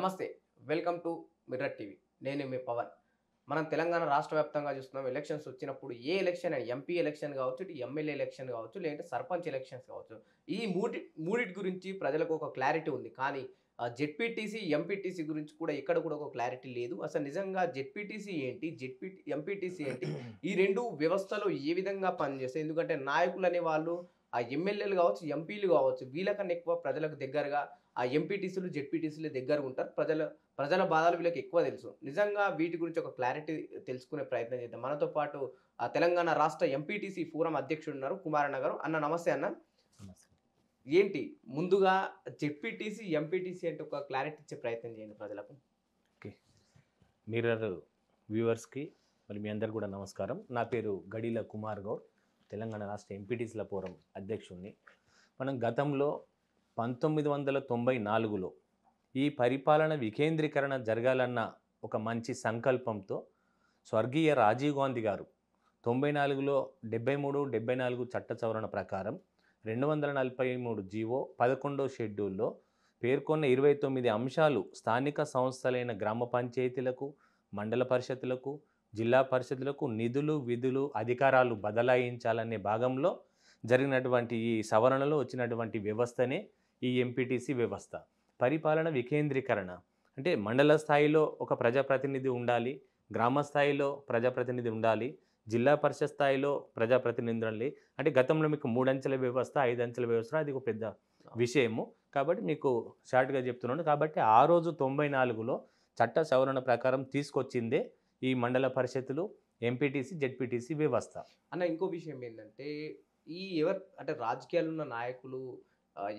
నమస్తే welcome to mirror TV నేను మీ పవన్ మనం తెలంగాణ రాష్ట్ర వ్యాప్తంగా చూస్తున్నాం ఎలక్షన్స్ వచ్చినప్పుడు ఏ ఎలక్షన్ అయినా ఎంపీ ఎలక్షన్ కావచ్చు ఇటు ఎమ్మెల్యే ఎలక్షన్ కావచ్చు లేదంటే సర్పంచ్ ఎలక్షన్స్ కావచ్చు ఈ మూడి మూడిటి గురించి ప్రజలకు ఒక క్లారిటీ ఉంది కానీ జెడ్పీటీసీ ఎంపీటీసీ గురించి కూడా ఇక్కడ కూడా ఒక క్లారిటీ లేదు అసలు నిజంగా జెడ్పీటీసీ ఏంటి జెడ్పీ ఎంపీటీసీ ఏంటి ఈ రెండు వ్యవస్థలు ఏ విధంగా పనిచేస్తాయి ఎందుకంటే నాయకులు అనే వాళ్ళు ఆ ఎమ్మెల్యేలు కావచ్చు ఎంపీలు కావచ్చు వీళ్ళకన్నా ఎక్కువ ప్రజలకు దగ్గరగా ఆ ఎంపీటీసీలు జెడ్పీటీసీలు దగ్గర ఉంటారు ప్రజల ప్రజల బాధలు వీళ్ళకి ఎక్కువ తెలుసు నిజంగా వీటి గురించి ఒక క్లారిటీ తెలుసుకునే ప్రయత్నం చేద్దాం మనతో పాటు ఆ తెలంగాణ రాష్ట్ర ఎంపీటీసీ ఫోరం అధ్యక్షుడు ఉన్నారు కుమారన్న గారు అన్న నమస్తే అన్న ఏంటి ముందుగా జెడ్పీటీసీ ఎంపీటీసీ అంటే ఒక క్లారిటీ ఇచ్చే ప్రయత్నం చేయండి ప్రజలకు ఓకే మిర్రర్ వ్యూవర్స్కి మరి మీ అందరు కూడా నమస్కారం నా పేరు గడిల కుమార్ గౌడ్ తెలంగాణ రాష్ట్ర ఎంపీటీసీల పూర్వం అధ్యక్షుడిని మనం గతంలో పంతొమ్మిది వందల తొంభై నాలుగులో ఈ పరిపాలన వికేంద్రీకరణ జరగాలన్న ఒక మంచి సంకల్పంతో స్వర్గీయ రాజీవ్ గాంధీ గారు తొంభై నాలుగులో డెబ్బై మూడు డెబ్బై నాలుగు చట్ట సవరణ ప్రకారం రెండు వందల నలభై మూడు జీవో పదకొండో షెడ్యూల్లో పేర్కొన్న ఇరవై తొమ్మిది అంశాలు స్థానిక సంస్థలైన గ్రామ పంచాయతీలకు మండల పరిషత్లకు జిల్లా పరిషత్లకు నిధులు విధులు అధికారాలు బదలాయించాలనే భాగంలో జరిగినటువంటి ఈ సవరణలో వచ్చినటువంటి వ్యవస్థనే ఈ ఎంపీటీసీ వ్యవస్థ పరిపాలన వికేంద్రీకరణ అంటే మండల స్థాయిలో ఒక ప్రజాప్రతినిధి ఉండాలి గ్రామ స్థాయిలో ప్రజాప్రతినిధి ఉండాలి జిల్లా పరిషత్ స్థాయిలో ప్రజాప్రతినిధి ఉండాలి అంటే గతంలో మీకు మూడంచెల వ్యవస్థ ఐదంచెల వ్యవస్థ అది ఒక పెద్ద విషయము కాబట్టి మీకు షార్ట్గా చెప్తున్నాను కాబట్టి ఆ రోజు తొంభై నాలుగులో చట్ట సవరణ ప్రకారం తీసుకొచ్చిందే ఈ మండల పరిషత్తులు ఎంపీటీసీ జెడ్పీటీసీ వ్యవస్థ అన్న ఇంకో విషయం ఏంటంటే ఈ ఎవరు అంటే రాజకీయాలు ఉన్న నాయకులు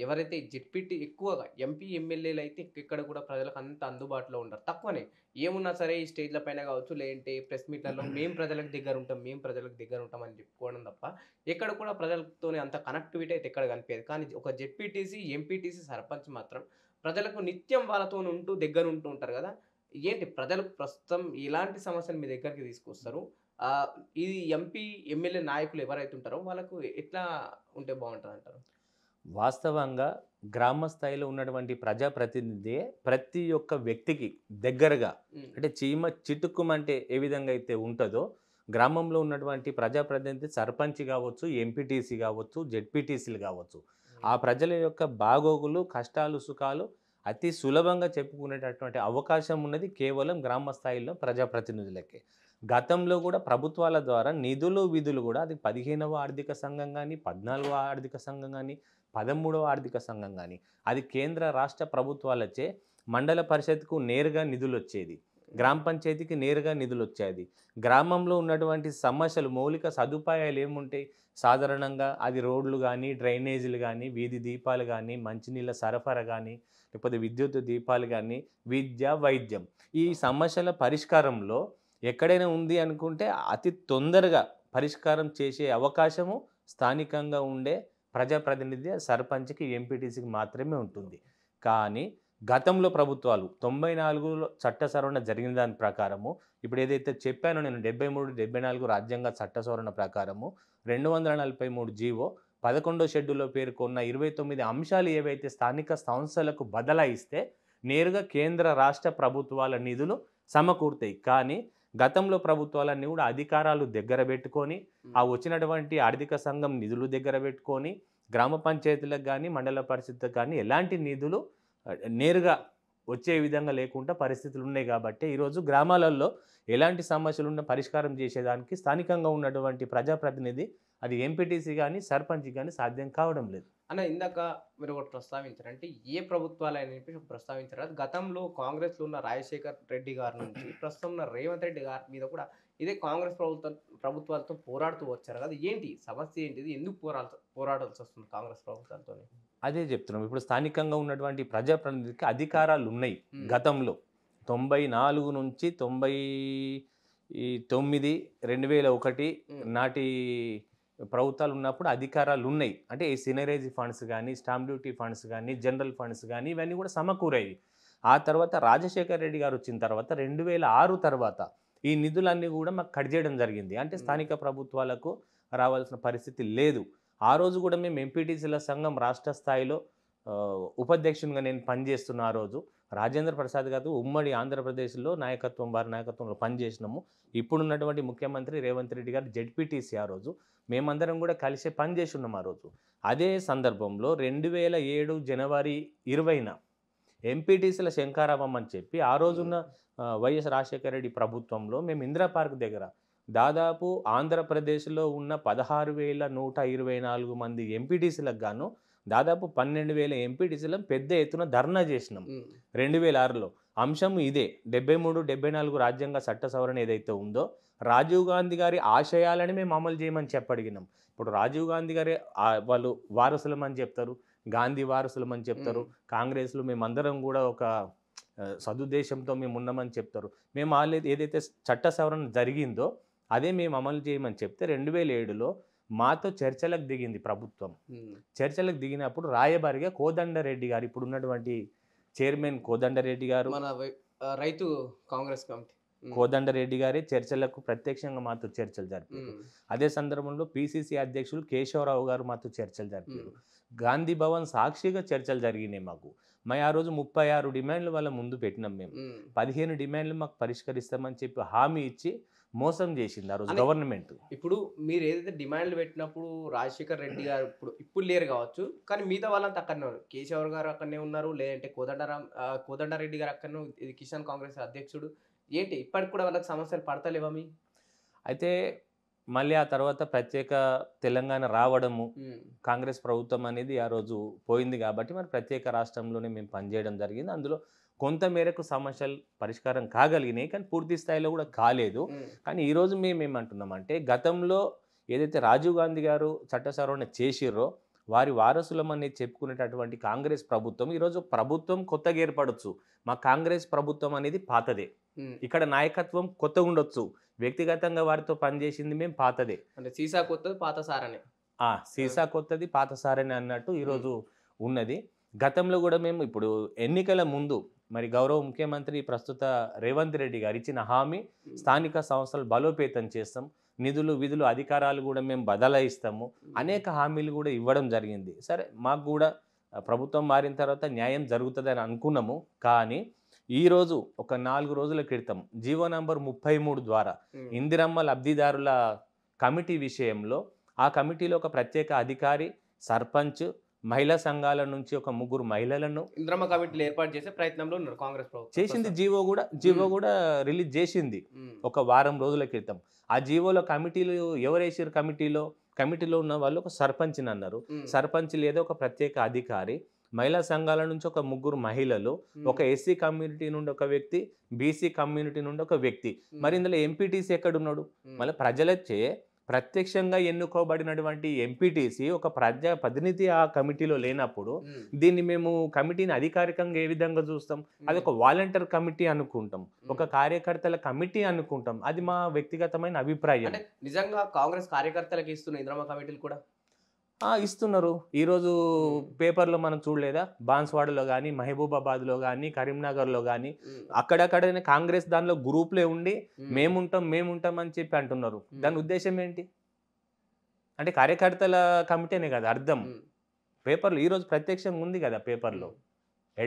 ఎవరైతే జెడ్పీటీ ఎక్కువగా ఎంపీ ఎమ్మెల్యేలు అయితే ఇక్కడ కూడా ప్రజలకు అంత అందుబాటులో ఉంటారు తక్కువనే ఏమున్నా సరే ఈ స్టేజ్ల పైన కావచ్చు లేదంటే ప్రెస్ మీట్లలో మేము ప్రజలకు దగ్గర ఉంటాం మేము ప్రజలకు దగ్గర ఉంటాం అని చెప్పుకోవడం తప్ప ఎక్కడ కూడా ప్రజలతోనే అంత కనెక్టివిటీ అయితే ఎక్కడ కనిపించదు కానీ ఒక జెడ్పీటీసీ ఎంపీటీసీ సర్పంచ్ మాత్రం ప్రజలకు నిత్యం వాళ్ళతో ఉంటూ దగ్గర ఉంటూ ఉంటారు కదా ఏంటి ప్రజలు ప్రస్తుతం ఇలాంటి సమస్యను మీ దగ్గరికి తీసుకొస్తారు ఇది ఎంపీ ఎమ్మెల్యే నాయకులు ఎవరైతే ఉంటారో వాళ్ళకు ఎట్లా ఉంటే బాగుంటుంది అంటారు వాస్తవంగా గ్రామ స్థాయిలో ఉన్నటువంటి ప్రజాప్రతినిధి ప్రతి ఒక్క వ్యక్తికి దగ్గరగా అంటే చీమ అంటే ఏ విధంగా అయితే ఉంటుందో గ్రామంలో ఉన్నటువంటి ప్రజాప్రతినిధి సర్పంచ్ కావచ్చు ఎంపీటీసీ కావచ్చు జెడ్పీటీసీలు కావచ్చు ఆ ప్రజల యొక్క బాగోగులు కష్టాలు సుఖాలు అతి సులభంగా చెప్పుకునేటటువంటి అవకాశం ఉన్నది కేవలం గ్రామ స్థాయిలో ప్రజాప్రతినిధులకే గతంలో కూడా ప్రభుత్వాల ద్వారా నిధులు విధులు కూడా అది పదిహేనవ ఆర్థిక సంఘం కానీ పద్నాలుగవ ఆర్థిక సంఘం కానీ పదమూడవ ఆర్థిక సంఘం కానీ అది కేంద్ర రాష్ట్ర ప్రభుత్వాలచే మండల పరిషత్కు నేరుగా నిధులు వచ్చేది గ్రామ పంచాయతీకి నేరుగా నిధులు వచ్చేది గ్రామంలో ఉన్నటువంటి సమస్యలు మౌలిక సదుపాయాలు ఏముంటాయి సాధారణంగా అది రోడ్లు కానీ డ్రైనేజీలు కానీ వీధి దీపాలు కానీ మంచినీళ్ళ సరఫరా కానీ లేకపోతే విద్యుత్ దీపాలు కానీ విద్య వైద్యం ఈ సమస్యల పరిష్కారంలో ఎక్కడైనా ఉంది అనుకుంటే అతి తొందరగా పరిష్కారం చేసే అవకాశము స్థానికంగా ఉండే ప్రజాప్రతినిధి సర్పంచ్కి ఎంపీటీసీకి మాత్రమే ఉంటుంది కానీ గతంలో ప్రభుత్వాలు తొంభై నాలుగులో చట్ట సవరణ జరిగిన దాని ప్రకారము ఇప్పుడు ఏదైతే చెప్పానో నేను డెబ్బై మూడు డెబ్బై నాలుగు రాజ్యాంగ చట్ట సవరణ ప్రకారము రెండు వందల నలభై మూడు జీవో పదకొండో షెడ్యూల్లో పేర్కొన్న ఇరవై తొమ్మిది అంశాలు ఏవైతే స్థానిక సంస్థలకు బదలాయిస్తే నేరుగా కేంద్ర రాష్ట్ర ప్రభుత్వాల నిధులు సమకూరుతాయి కానీ గతంలో ప్రభుత్వాలన్నీ కూడా అధికారాలు దగ్గర పెట్టుకొని ఆ వచ్చినటువంటి ఆర్థిక సంఘం నిధులు దగ్గర పెట్టుకొని గ్రామ పంచాయతీలకు కానీ మండల పరిస్థితులకు కానీ ఎలాంటి నిధులు నేరుగా వచ్చే విధంగా లేకుండా పరిస్థితులు ఉన్నాయి కాబట్టి ఈరోజు గ్రామాలలో ఎలాంటి సమస్యలు ఉన్న పరిష్కారం చేసేదానికి స్థానికంగా ఉన్నటువంటి ప్రజాప్రతినిధి అది ఎంపీటీసీ కానీ సర్పంచ్ కానీ సాధ్యం కావడం లేదు అన్న ఇందాక మీరు ఒకటి ప్రస్తావించారు అంటే ఏ ప్రభుత్వాలు అని చెప్పి ప్రస్తావించారు అది గతంలో కాంగ్రెస్లో ఉన్న రాజశేఖర్ రెడ్డి గారి నుంచి ప్రస్తుతం ఉన్న రేవంత్ రెడ్డి గారి మీద కూడా ఇదే కాంగ్రెస్ ప్రభుత్వం ప్రభుత్వాలతో పోరాడుతూ వచ్చారు కదా ఏంటి సమస్య ఏంటిది ఎందుకు పోరాడ పోరాడాల్సి వస్తుంది కాంగ్రెస్ ప్రభుత్వాలతో అదే చెప్తున్నాం ఇప్పుడు స్థానికంగా ఉన్నటువంటి ప్రజాప్రతినిధికి అధికారాలు ఉన్నాయి గతంలో తొంభై నాలుగు నుంచి తొంభై తొమ్మిది రెండు వేల ఒకటి నాటి ప్రభుత్వాలు ఉన్నప్పుడు అధికారాలు ఉన్నాయి అంటే ఈ సినరేజీ ఫండ్స్ కానీ స్టాంప్ డ్యూటీ ఫండ్స్ కానీ జనరల్ ఫండ్స్ కానీ ఇవన్నీ కూడా సమకూరేవి ఆ తర్వాత రాజశేఖర రెడ్డి గారు వచ్చిన తర్వాత రెండు వేల ఆరు తర్వాత ఈ నిధులన్నీ కూడా మాకు కట్ చేయడం జరిగింది అంటే స్థానిక ప్రభుత్వాలకు రావాల్సిన పరిస్థితి లేదు ఆ రోజు కూడా మేము ఎంపీటీసీల సంఘం రాష్ట్ర స్థాయిలో ఉపాధ్యక్షునిగా నేను పనిచేస్తున్న ఆ రోజు రాజేంద్ర ప్రసాద్ గారు ఉమ్మడి ఆంధ్రప్రదేశ్లో నాయకత్వం వారి నాయకత్వంలో పనిచేసినాము ఇప్పుడున్నటువంటి ముఖ్యమంత్రి రేవంత్ రెడ్డి గారు జడ్పీటీసీ ఆ రోజు మేమందరం కూడా కలిసి పనిచేసి ఉన్నాం ఆ రోజు అదే సందర్భంలో రెండు వేల ఏడు జనవరి ఇరవైన ఎంపీటీసీల శంకారామం అని చెప్పి ఆ రోజున్న వైఎస్ రాజశేఖర రెడ్డి ప్రభుత్వంలో మేము ఇందిరా పార్క్ దగ్గర దాదాపు ఆంధ్రప్రదేశ్లో ఉన్న పదహారు వేల నూట ఇరవై నాలుగు మంది ఎంపీటీసీలకు గాను దాదాపు పన్నెండు వేల ఎంపీటీసీలం పెద్ద ఎత్తున ధర్నా చేసినాం రెండు వేల ఆరులో అంశం ఇదే డెబ్బై మూడు డెబ్బై నాలుగు రాజ్యాంగ చట్ట సవరణ ఏదైతే ఉందో రాజీవ్ గాంధీ గారి ఆశయాలని మేము అమలు చేయమని చెప్పడిగినాం ఇప్పుడు రాజీవ్ గాంధీ గారి వాళ్ళు వారసులమని చెప్తారు గాంధీ వారసులమని చెప్తారు కాంగ్రెస్లో మేమందరం కూడా ఒక సదుద్దేశంతో మేము ఉన్నామని చెప్తారు మేము ఏదైతే చట్ట సవరణ జరిగిందో అదే మేము అమలు చేయమని చెప్తే రెండు వేల ఏడులో మాతో చర్చలకు దిగింది ప్రభుత్వం చర్చలకు దిగినప్పుడు రాయబారిగా కోదండరెడ్డి గారు ఇప్పుడు ఉన్నటువంటి చైర్మన్ కోదండరెడ్డి గారు మన రైతు కాంగ్రెస్ కమిటీ కోదండరెడ్డి గారే చర్చలకు ప్రత్యక్షంగా మాతో చర్చలు జరిపారు అదే సందర్భంలో పిసిసి అధ్యక్షులు కేశవరావు గారు మాతో చర్చలు జరిపారు గాంధీ భవన్ సాక్షిగా చర్చలు జరిగినాయి మాకు మరి ఆ రోజు ముప్పై ఆరు డిమాండ్లు వాళ్ళ ముందు పెట్టినాం మేము పదిహేను డిమాండ్లు మాకు పరిష్కరిస్తామని చెప్పి హామీ ఇచ్చి మోసం చేసింది ఆ రోజు గవర్నమెంట్ ఇప్పుడు మీరు ఏదైతే డిమాండ్లు పెట్టినప్పుడు రాజశేఖర్ రెడ్డి గారు ఇప్పుడు ఇప్పుడు లేరు కావచ్చు కానీ మిగతా వాళ్ళంత అక్కడనే ఉన్నారు కేశవర్ గారు అక్కడనే ఉన్నారు లేదంటే కోదండరామ్ కోదండరెడ్డి గారు అక్కడనే ఇది కిసాన్ కాంగ్రెస్ అధ్యక్షుడు ఏంటి ఇప్పటికి కూడా వాళ్ళకి సమస్యలు పడతలేవా మీ అయితే మళ్ళీ ఆ తర్వాత ప్రత్యేక తెలంగాణ రావడము కాంగ్రెస్ ప్రభుత్వం అనేది ఆ రోజు పోయింది కాబట్టి మరి ప్రత్యేక రాష్ట్రంలోనే మేము పనిచేయడం జరిగింది అందులో కొంత మేరకు సమస్యలు పరిష్కారం కాగలిగినాయి కానీ పూర్తి స్థాయిలో కూడా కాలేదు కానీ ఈరోజు మేము ఏమంటున్నాం అంటే గతంలో ఏదైతే రాజీవ్ గాంధీ గారు చట్టసవరణ చేసిర్రో వారి వారసులం అనేది చెప్పుకునేటటువంటి కాంగ్రెస్ ప్రభుత్వం ఈరోజు ప్రభుత్వం కొత్తగా ఏర్పడచ్చు మా కాంగ్రెస్ ప్రభుత్వం అనేది పాతదే ఇక్కడ నాయకత్వం కొత్తగా ఉండొచ్చు వ్యక్తిగతంగా వారితో పనిచేసింది మేము పాతదే అంటే సీసా కొత్తది పాత సారనే సీసా కొత్తది పాత సారనే అన్నట్టు ఈరోజు ఉన్నది గతంలో కూడా మేము ఇప్పుడు ఎన్నికల ముందు మరి గౌరవ ముఖ్యమంత్రి ప్రస్తుత రేవంత్ రెడ్డి గారు ఇచ్చిన హామీ స్థానిక సంస్థలు బలోపేతం చేస్తాం నిధులు విధులు అధికారాలు కూడా మేము బదలాయిస్తాము అనేక హామీలు కూడా ఇవ్వడం జరిగింది సరే మాకు కూడా ప్రభుత్వం మారిన తర్వాత న్యాయం జరుగుతుందని అనుకున్నాము కానీ ఈరోజు ఒక నాలుగు రోజుల క్రితం జీవో నంబర్ ముప్పై మూడు ద్వారా ఇందిరమ్మ లబ్ధిదారుల కమిటీ విషయంలో ఆ కమిటీలో ఒక ప్రత్యేక అధికారి సర్పంచ్ మహిళా సంఘాల నుంచి ఒక ముగ్గురు మహిళలను ఇంద్రమ్మ కమిటీలు ఏర్పాటు చేసే ప్రయత్నంలో ఉన్నారు కాంగ్రెస్ ప్రభుత్వం చేసింది జీవో కూడా జీవో కూడా రిలీజ్ చేసింది ఒక వారం రోజుల క్రితం ఆ జీవోలో కమిటీలు ఎవరేసారు కమిటీలో కమిటీలో ఉన్న వాళ్ళు ఒక సర్పంచ్ని అన్నారు సర్పంచ్ లేదా ఒక ప్రత్యేక అధికారి మహిళా సంఘాల నుంచి ఒక ముగ్గురు మహిళలు ఒక ఎస్సీ కమ్యూనిటీ నుండి ఒక వ్యక్తి బీసీ కమ్యూనిటీ నుండి ఒక వ్యక్తి మరి ఇందులో ఎంపీటీసీ ఎక్కడున్నాడు మళ్ళీ ప్రజలచ్చే ప్రత్యక్షంగా ఎన్నుకోబడినటువంటి ఎంపీటీసీ ఒక ప్రజా ప్రతినిధి ఆ కమిటీలో లేనప్పుడు దీన్ని మేము కమిటీని అధికారికంగా ఏ విధంగా చూస్తాం అది ఒక వాలంటీర్ కమిటీ అనుకుంటాం ఒక కార్యకర్తల కమిటీ అనుకుంటాం అది మా వ్యక్తిగతమైన అభిప్రాయం నిజంగా కాంగ్రెస్ కార్యకర్తలకు ఇస్తున్న ఇంద్రమ కమిటీలు కూడా ఇస్తున్నారు ఈరోజు పేపర్లో మనం చూడలేదా బాన్స్వాడలో కానీ మహబూబాబాద్లో కానీ కరీంనగర్లో కానీ అక్కడక్కడనే కాంగ్రెస్ దానిలో గ్రూప్లే ఉండి మేముంటాం మేముంటాం అని చెప్పి అంటున్నారు దాని ఉద్దేశం ఏంటి అంటే కార్యకర్తల కమిటీనే కదా అర్థం పేపర్లు ఈరోజు ప్రత్యక్షంగా ఉంది కదా పేపర్లో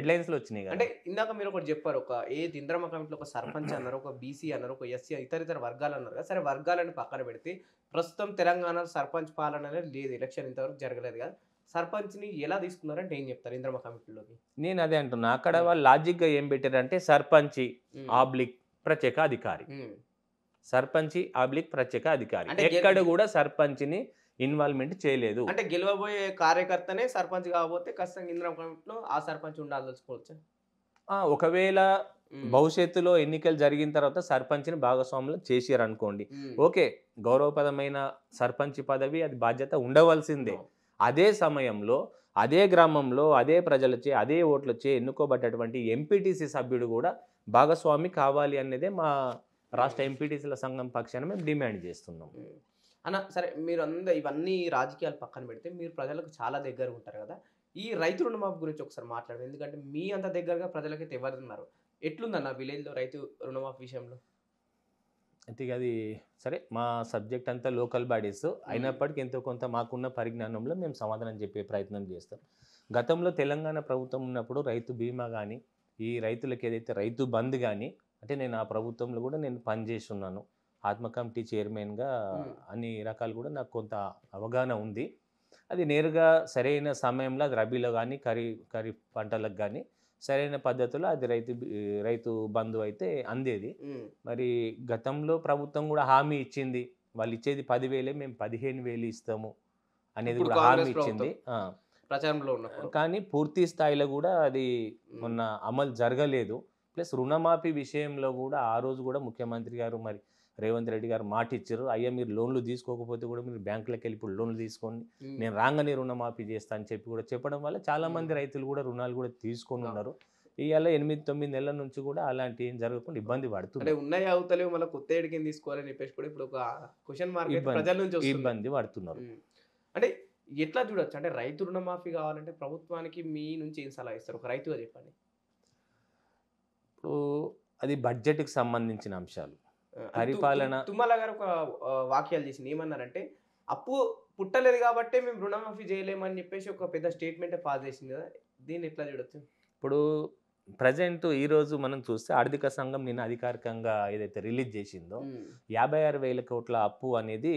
లైన్స్ లో వచ్చినాయి అంటే ఇందాక మీరు ఒకటి చెప్పారు ఒక ఏ ఇంద్రమ కమిటీలో ఒక సర్పంచ్ అన్నారు ఒక బీసీ అన్నారు ఒక ఎస్సీ ఇతర ఇతర వర్గాలు అన్నారు సరే వర్గాలను పక్కన పెడితే ప్రస్తుతం తెలంగాణ సర్పంచ్ పాలన అనేది లేదు ఎలక్షన్ ఇంతవరకు జరగలేదు కదా సర్పంచ్ని ఎలా తీసుకున్నారంటే ఏం చెప్తారు ఇంద్రమ కమిటీలోకి నేను అదే అంటున్నా అక్కడ వాళ్ళు లాజిక్గా ఏం పెట్టారంటే సర్పంచ్ ఆబ్లిక్ ప్రత్యేక అధికారి సర్పంచి ఆబ్లిక్ ప్రత్యేక అధికారి ఎక్కడ కూడా సర్పంచ్ని ఇన్వాల్వ్మెంట్ చేయలేదు అంటే గెలవబోయే కార్యకర్తనే సర్పంచ్ కాకపోతే ఖచ్చితంగా ఇంద్రమ కమిటీలో ఆ సర్పంచ్ ఉండాల్సి ఒకవేళ భవిష్యత్తులో ఎన్నికలు జరిగిన తర్వాత సర్పంచ్ని భాగస్వాములు చేసారు అనుకోండి ఓకే గౌరవప్రదమైన సర్పంచ్ పదవి అది బాధ్యత ఉండవలసిందే అదే సమయంలో అదే గ్రామంలో అదే ప్రజలచే అదే ఓట్లచే ఎన్నుకోబడ్డటువంటి ఎంపీటీసీ సభ్యుడు కూడా భాగస్వామి కావాలి అనేదే మా రాష్ట్ర ఎంపీటీసీల సంఘం పక్షాన్ని మేము డిమాండ్ చేస్తున్నాం అన్న సరే మీరు అంద ఇవన్నీ రాజకీయాలు పక్కన పెడితే మీరు ప్రజలకు చాలా దగ్గర ఉంటారు కదా ఈ రైతు రుణమాఫీ గురించి ఒకసారి మాట్లాడండి ఎందుకంటే మీ అంత దగ్గరగా ప్రజలకైతే ఎవరున్నారు ఎట్లుందన్న విలేజ్లో రైతు రుణమాఫీ విషయంలో అయితే అది సరే మా సబ్జెక్ట్ అంతా లోకల్ బాడీస్ అయినప్పటికీ ఎంతో కొంత మాకున్న పరిజ్ఞానంలో మేము సమాధానం చెప్పే ప్రయత్నం చేస్తాం గతంలో తెలంగాణ ప్రభుత్వం ఉన్నప్పుడు రైతు బీమా కానీ ఈ రైతులకు ఏదైతే రైతు బంద్ కానీ అంటే నేను ఆ ప్రభుత్వంలో కూడా నేను పనిచేసి ఉన్నాను ఆత్మ కమిటీ చైర్మన్గా అన్ని రకాలు కూడా నాకు కొంత అవగాహన ఉంది అది నేరుగా సరైన సమయంలో అది రబీలో కానీ ఖరీఫ్ ఖరీఫ్ పంటలకు కానీ సరైన పద్ధతిలో అది రైతు రైతు బంధు అయితే అందేది మరి గతంలో ప్రభుత్వం కూడా హామీ ఇచ్చింది వాళ్ళు ఇచ్చేది పదివేలే మేము పదిహేను వేలు ఇస్తాము అనేది కూడా హామీ ఇచ్చింది ప్రచారంలో కానీ పూర్తి స్థాయిలో కూడా అది మొన్న అమలు జరగలేదు ప్లస్ రుణమాఫీ విషయంలో కూడా ఆ రోజు కూడా ముఖ్యమంత్రి గారు మరి రేవంత్ రెడ్డి గారు మాట ఇచ్చారు అయ్యా మీరు లోన్లు తీసుకోకపోతే కూడా మీరు బ్యాంకులకు వెళ్ళి ఇప్పుడు లోన్లు తీసుకోండి నేను రాగానే రుణమాఫీ చేస్తా అని చెప్పి కూడా చెప్పడం వల్ల చాలామంది రైతులు కూడా రుణాలు కూడా తీసుకొని ఉన్నారు ఇవాళ ఎనిమిది తొమ్మిది నెలల నుంచి కూడా అలాంటి ఏం జరగకుండా ఇబ్బంది పడుతుంది ఉన్నాయి అవుతలేవు మళ్ళీ కొత్త ఏడికి తీసుకోవాలని చెప్పేసి కూడా ఇప్పుడు ఒక క్వశ్చన్ మార్క్ ప్రజల నుంచి ఇబ్బంది పడుతున్నారు అంటే ఎట్లా చూడొచ్చు అంటే రైతు రుణమాఫీ కావాలంటే ప్రభుత్వానికి మీ నుంచి ఏం సలహా ఇస్తారు ఒక రైతుగా చెప్పండి ఇప్పుడు అది బడ్జెట్కి సంబంధించిన అంశాలు పరిపాలన తుమ్మల గారు ఒక వాక్యాలు చేసింది ఏమన్నారంటే అప్పు పుట్టలేదు కాబట్టి మేము రుణమాఫీ చేయలేమని చెప్పేసి ఒక పెద్ద స్టేట్మెంట్ పాస్ చేసింది కదా దీన్ని ఎట్లా చూడొచ్చు ఇప్పుడు ప్రజెంట్ ఈరోజు మనం చూస్తే ఆర్థిక సంఘం నిన్న అధికారికంగా ఏదైతే రిలీజ్ చేసిందో యాభై ఆరు వేల కోట్ల అప్పు అనేది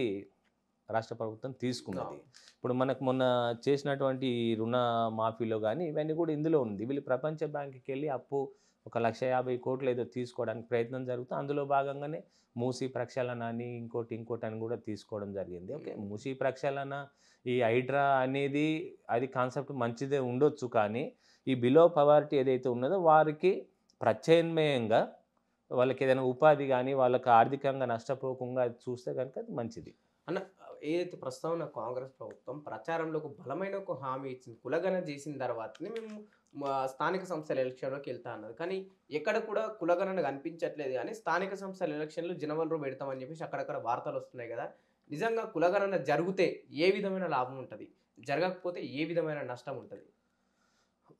రాష్ట్ర ప్రభుత్వం తీసుకున్నది ఇప్పుడు మనకు మొన్న చేసినటువంటి రుణ మాఫీలో కానీ ఇవన్నీ కూడా ఇందులో ఉంది వీళ్ళు ప్రపంచ బ్యాంక్కి వెళ్ళి అప్పు ఒక లక్ష యాభై కోట్లు ఏదో తీసుకోవడానికి ప్రయత్నం జరుగుతుంది అందులో భాగంగానే మూసీ ప్రక్షాళన అని ఇంకోటి ఇంకోటి అని కూడా తీసుకోవడం జరిగింది ఓకే మూసీ ప్రక్షాళన ఈ హైడ్రా అనేది అది కాన్సెప్ట్ మంచిదే ఉండొచ్చు కానీ ఈ బిలో పవర్టీ ఏదైతే ఉన్నదో వారికి ప్రత్యామ్నాయంగా వాళ్ళకి ఏదైనా ఉపాధి కానీ వాళ్ళకి ఆర్థికంగా నష్టపోకుండా చూస్తే కనుక అది మంచిది అన్న ఏదైతే ప్రస్తుతం ఉన్న కాంగ్రెస్ ప్రభుత్వం ప్రచారంలోకి బలమైన ఒక హామీ ఇచ్చింది కులగన చేసిన తర్వాతనే మేము స్థానిక సంస్థల ఎలక్షన్లోకి వెళ్తా అన్నది కానీ ఎక్కడ కూడా కులగణన కనిపించట్లేదు కానీ స్థానిక సంస్థల ఎలక్షన్లు జనవరిలో పెడతామని చెప్పేసి అక్కడక్కడ వార్తలు వస్తున్నాయి కదా నిజంగా కులగణన జరిగితే ఏ విధమైన లాభం ఉంటుంది జరగకపోతే ఏ విధమైన నష్టం ఉంటుంది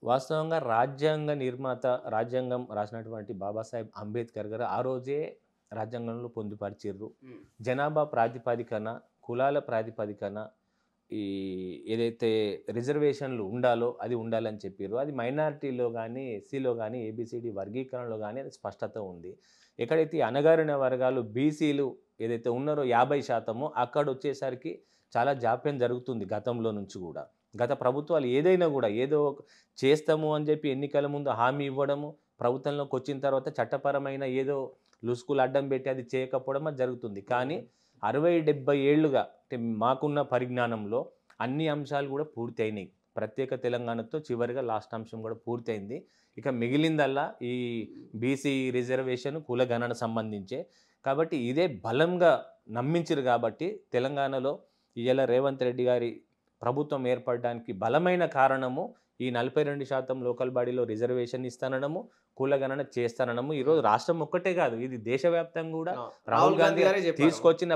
వాస్తవంగా రాజ్యాంగ నిర్మాత రాజ్యాంగం రాసినటువంటి బాబాసాహెబ్ అంబేద్కర్ గారు ఆ రోజే రాజ్యాంగంలో పొందుపరిచిర్రు జనాభా ప్రాతిపాదికన కులాల ప్రాతిపదికన ఈ ఏదైతే రిజర్వేషన్లు ఉండాలో అది ఉండాలని చెప్పారు అది మైనారిటీలో కానీ ఎస్సీలో కానీ ఏబిసిడి వర్గీకరణలో కానీ అది స్పష్టత ఉంది ఎక్కడైతే అనగారిన వర్గాలు బీసీలు ఏదైతే ఉన్నారో యాభై శాతము అక్కడ వచ్చేసరికి చాలా జాప్యం జరుగుతుంది గతంలో నుంచి కూడా గత ప్రభుత్వాలు ఏదైనా కూడా ఏదో చేస్తాము అని చెప్పి ఎన్నికల ముందు హామీ ఇవ్వడము ప్రభుత్వంలోకి వచ్చిన తర్వాత చట్టపరమైన ఏదో లుసుకులు అడ్డం పెట్టి అది చేయకపోవడం అది జరుగుతుంది కానీ అరవై డెబ్బై ఏళ్ళుగా మాకున్న పరిజ్ఞానంలో అన్ని అంశాలు కూడా పూర్తయినాయి ప్రత్యేక తెలంగాణతో చివరిగా లాస్ట్ అంశం కూడా పూర్తయింది ఇక మిగిలిందల్లా ఈ బీసీ రిజర్వేషన్ కులగణన సంబంధించే కాబట్టి ఇదే బలంగా నమ్మించరు కాబట్టి తెలంగాణలో ఇవాళ రేవంత్ రెడ్డి గారి ప్రభుత్వం ఏర్పడడానికి బలమైన కారణము ఈ నలభై రెండు శాతం లోకల్ బాడీలో రిజర్వేషన్ ఇస్తానడము కులగణన చేస్తానడము ఈరోజు రాష్ట్రం ఒక్కటే కాదు ఇది దేశవ్యాప్తంగా కూడా రాహుల్ గాంధీ తీసుకొచ్చిన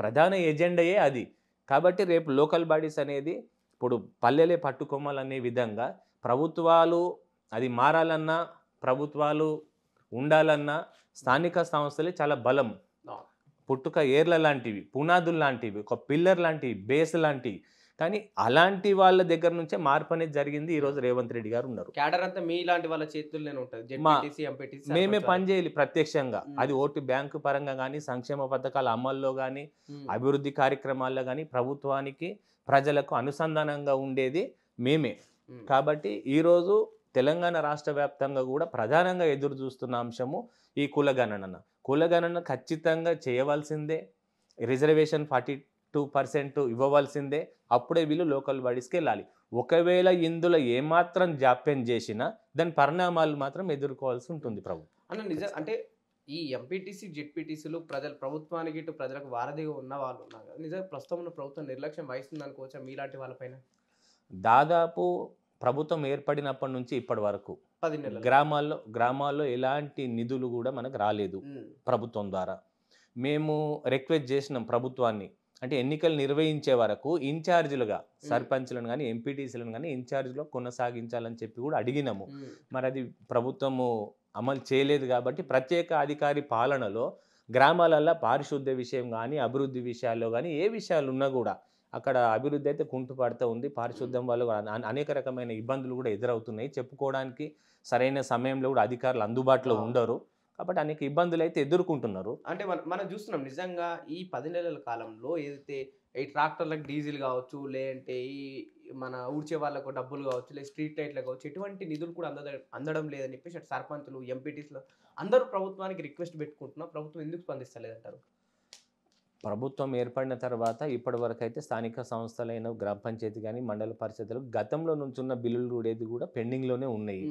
ప్రధాన ఎజెండాయే అది కాబట్టి రేపు లోకల్ బాడీస్ అనేది ఇప్పుడు పల్లెలే పట్టుకోమాలనే విధంగా ప్రభుత్వాలు అది మారాలన్నా ప్రభుత్వాలు ఉండాలన్నా స్థానిక సంస్థలే చాలా బలం పుట్టుక ఏర్ల లాంటివి పునాదులు లాంటివి ఒక పిల్లర్ లాంటివి బేస్ లాంటివి కానీ అలాంటి వాళ్ళ దగ్గర నుంచే మార్పు అనేది జరిగింది ఈరోజు రేవంత్ రెడ్డి గారు ఉన్నారు క్యాడర్ అంతా మీ ఇలాంటి వాళ్ళ చేతుల్లోనే ఉంటుంది మేమే పనిచేయాలి ప్రత్యక్షంగా అది ఓటు బ్యాంకు పరంగా కానీ సంక్షేమ పథకాల అమల్లో కానీ అభివృద్ధి కార్యక్రమాల్లో కానీ ప్రభుత్వానికి ప్రజలకు అనుసంధానంగా ఉండేది మేమే కాబట్టి ఈరోజు తెలంగాణ రాష్ట్ర వ్యాప్తంగా కూడా ప్రధానంగా ఎదురు చూస్తున్న అంశము ఈ కులగణన కులగణన ఖచ్చితంగా చేయవలసిందే రిజర్వేషన్ ఫార్టీ టూ పర్సెంట్ ఇవ్వవలసిందే అప్పుడే వీళ్ళు లోకల్ బాడీస్కి వెళ్ళాలి ఒకవేళ ఇందులో ఏమాత్రం జాప్యం చేసినా దాని పరిణామాలు మాత్రం ఎదుర్కోవాల్సి ఉంటుంది ప్రభు అన్న నిజ అంటే ఈ ఎంపీటీసీ జెడ్పీటీసీలు ప్రజలు ప్రభుత్వానికి ఇటు ప్రజలకు వారధిగా ఉన్న వాళ్ళు ఉన్నారు నిజంగా ప్రస్తుతం ఉన్న ప్రభుత్వం నిర్లక్ష్యం వహిస్తుంది అనుకోవచ్చా మీలాంటి వాళ్ళపైన దాదాపు ప్రభుత్వం ఏర్పడినప్పటి నుంచి ఇప్పటి వరకు పది నెలలు గ్రామాల్లో గ్రామాల్లో ఎలాంటి నిధులు కూడా మనకు రాలేదు ప్రభుత్వం ద్వారా మేము రిక్వెస్ట్ చేసినాం ప్రభుత్వాన్ని అంటే ఎన్నికలు నిర్వహించే వరకు ఇన్ఛార్జీలుగా సర్పంచ్లను కానీ ఎంపీటీసీలను కానీ ఇన్ఛార్జీలో కొనసాగించాలని చెప్పి కూడా అడిగినాము మరి అది ప్రభుత్వము అమలు చేయలేదు కాబట్టి ప్రత్యేక అధికారి పాలనలో గ్రామాలల్లో పారిశుద్ధ విషయం కానీ అభివృద్ధి విషయాల్లో కానీ ఏ విషయాలు ఉన్నా కూడా అక్కడ అభివృద్ధి అయితే కుంటుపడుతూ ఉంది పారిశుద్ధ్యం వల్ల అనేక రకమైన ఇబ్బందులు కూడా ఎదురవుతున్నాయి చెప్పుకోవడానికి సరైన సమయంలో కూడా అధికారులు అందుబాటులో ఉండరు కాబట్టి అనేక ఇబ్బందులు అయితే ఎదుర్కొంటున్నారు అంటే మనం మనం చూస్తున్నాం నిజంగా ఈ పది నెలల కాలంలో ఏదైతే ఈ ట్రాక్టర్లకు డీజిల్ కావచ్చు లేదంటే ఈ మన ఊడ్చే వాళ్ళకు డబ్బులు కావచ్చు లేదు స్ట్రీట్ లైట్లు కావచ్చు ఎటువంటి నిధులు కూడా అందడం అందడం లేదని చెప్పేసి సర్పంచులు ఎంపీటీస్లో అందరూ ప్రభుత్వానికి రిక్వెస్ట్ పెట్టుకుంటున్నా ప్రభుత్వం ఎందుకు స్పందిస్తలేదంటారు ప్రభుత్వం ఏర్పడిన తర్వాత ఇప్పటి వరకు అయితే స్థానిక సంస్థలైన గ్రామ పంచాయతీ కానీ మండల పరిషత్లు గతంలో నుంచి ఉన్న బిల్లులు కూడేది కూడా పెండింగ్లోనే ఉన్నాయి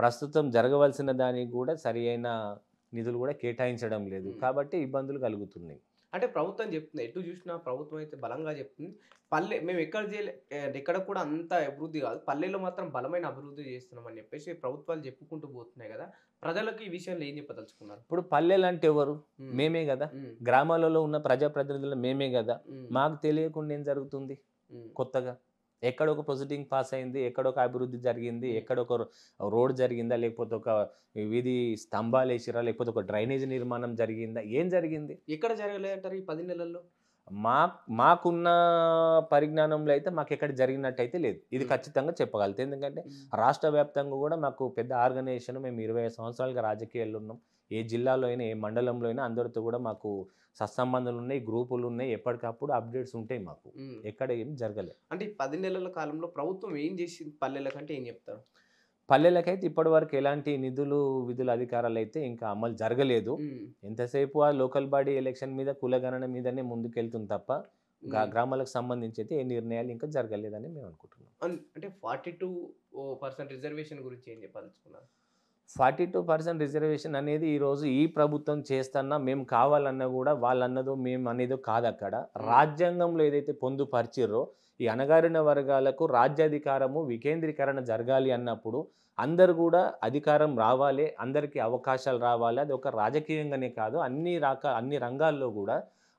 ప్రస్తుతం జరగవలసిన దానికి కూడా సరి నిధులు కూడా కేటాయించడం లేదు కాబట్టి ఇబ్బందులు కలుగుతున్నాయి అంటే ప్రభుత్వం చెప్తుంది ఎటు చూసినా ప్రభుత్వం అయితే బలంగా చెప్తుంది పల్లె మేము ఎక్కడ చేయలే ఎక్కడ కూడా అంత అభివృద్ధి కాదు పల్లెల్లో మాత్రం బలమైన అభివృద్ధి చేస్తున్నామని చెప్పేసి ప్రభుత్వాలు చెప్పుకుంటూ పోతున్నాయి కదా ప్రజలకు ఈ విషయంలో ఏం చెప్పదలుచుకున్నారు ఇప్పుడు పల్లెలు అంటే ఎవరు మేమే కదా గ్రామాలలో ఉన్న ప్రజాప్రతినిధులు మేమే కదా మాకు తెలియకుండా ఏం జరుగుతుంది కొత్తగా ఎక్కడొక ప్రొసీడింగ్ పాస్ అయింది ఎక్కడొక అభివృద్ధి జరిగింది ఎక్కడొక ఒక రోడ్ జరిగిందా లేకపోతే ఒక వీధి స్తంభాలు వేసిరా లేకపోతే ఒక డ్రైనేజ్ నిర్మాణం జరిగిందా ఏం జరిగింది ఎక్కడ జరగలేదంటారు ఈ పది నెలల్లో మా మాకున్న పరిజ్ఞానంలో అయితే మాకు ఎక్కడ జరిగినట్టయితే లేదు ఇది ఖచ్చితంగా చెప్పగలుగుతాం ఎందుకంటే రాష్ట్ర వ్యాప్తంగా కూడా మాకు పెద్ద ఆర్గనైజేషన్ మేము ఇరవై సంవత్సరాలుగా రాజకీయాల్లో ఉన్నాం ఏ జిల్లాలో అయినా ఏ మండలంలో అయినా అందరితో కూడా మాకు సత్సంబంధాలు ఉన్నాయి గ్రూపులు ఉన్నాయి ఎప్పటికప్పుడు అప్డేట్స్ ఉంటాయి మాకు ఎక్కడ ఏం జరగలే అంటే ఈ పది నెలల కాలంలో ప్రభుత్వం ఏం చేసింది పల్లెలకంటే ఏం చెప్తారు పల్లెలకైతే ఇప్పటి వరకు ఎలాంటి నిధులు విధుల అధికారాలు అయితే ఇంకా అమలు జరగలేదు ఎంతసేపు ఆ లోకల్ బాడీ ఎలక్షన్ మీద కులగణన మీదనే ముందుకెళ్తుంది తప్ప గ్రామాలకు సంబంధించి అయితే ఏ నిర్ణయాలు ఇంకా జరగలేదని మేము అనుకుంటున్నాం అంటే ఫార్టీ టూ పర్సెంట్ రిజర్వేషన్ గురించి ఏం చెప్పాలనుకున్నారు ఫార్టీ టూ పర్సెంట్ రిజర్వేషన్ అనేది ఈరోజు ఈ ప్రభుత్వం చేస్తున్నా మేము కావాలన్నా కూడా వాళ్ళన్నదో మేము అనేదో కాదు అక్కడ రాజ్యాంగంలో ఏదైతే పొందుపరిచిర్రో ఈ అణగారిన వర్గాలకు రాజ్యాధికారము వికేంద్రీకరణ జరగాలి అన్నప్పుడు అందరు కూడా అధికారం రావాలి అందరికీ అవకాశాలు రావాలి అది ఒక రాజకీయంగానే కాదు అన్ని రాక అన్ని రంగాల్లో కూడా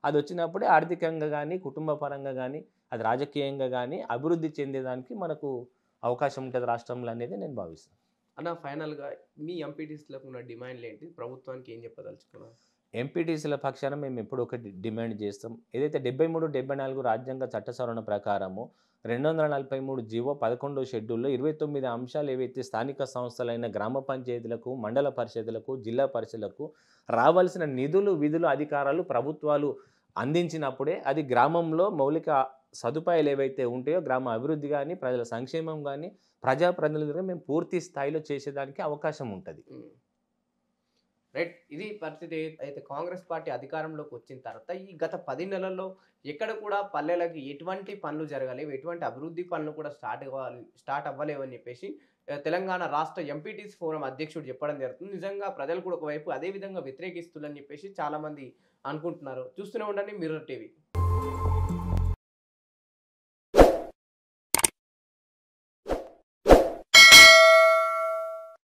అది వచ్చినప్పుడే ఆర్థికంగా కానీ కుటుంబ పరంగా కానీ అది రాజకీయంగా కానీ అభివృద్ధి చెందేదానికి మనకు అవకాశం ఉంటుంది రాష్ట్రంలో అనేది నేను భావిస్తాను అన్న ఫైనల్గా మీ ఎంపీటీసీలకు ఉన్న డిమాండ్లు ఏంటి ప్రభుత్వానికి ఏం చెప్పదలుచుకున్నాం ఎంపీటీసీల పక్షాన మేము ఎప్పుడు ఒకటి డిమాండ్ చేస్తాం ఏదైతే డెబ్బై మూడు డెబ్బై నాలుగు రాజ్యాంగ చట్ట సవరణ ప్రకారము రెండు వందల నలభై మూడు జీవో పదకొండో షెడ్యూల్లో ఇరవై తొమ్మిది అంశాలు ఏవైతే స్థానిక సంస్థలైన గ్రామ పంచాయతీలకు మండల పరిషత్లకు జిల్లా పరిషత్లకు రావాల్సిన నిధులు విధులు అధికారాలు ప్రభుత్వాలు అందించినప్పుడే అది గ్రామంలో మౌలిక సదుపాయాలు ఏవైతే ఉంటాయో గ్రామ అభివృద్ధి కానీ ప్రజల సంక్షేమం కానీ ప్రజా ప్రజాప్రతినిధులుగా మేము పూర్తి స్థాయిలో చేసేదానికి అవకాశం ఉంటుంది రైట్ ఇది పరిస్థితి అయితే కాంగ్రెస్ పార్టీ అధికారంలోకి వచ్చిన తర్వాత ఈ గత పది నెలల్లో ఎక్కడ కూడా పల్లెలకు ఎటువంటి పనులు జరగలేవు ఎటువంటి అభివృద్ధి పనులు కూడా స్టార్ట్ అవ్వాలి స్టార్ట్ అవ్వలేవు అని చెప్పేసి తెలంగాణ రాష్ట్ర ఎంపీటీసీ ఫోరం అధ్యక్షుడు చెప్పడం జరుగుతుంది నిజంగా ప్రజలు కూడా ఒకవైపు అదేవిధంగా వ్యతిరేకిస్తుందని చెప్పేసి చాలామంది అనుకుంటున్నారు చూస్తూనే ఉండండి మిర్రర్ టీవీ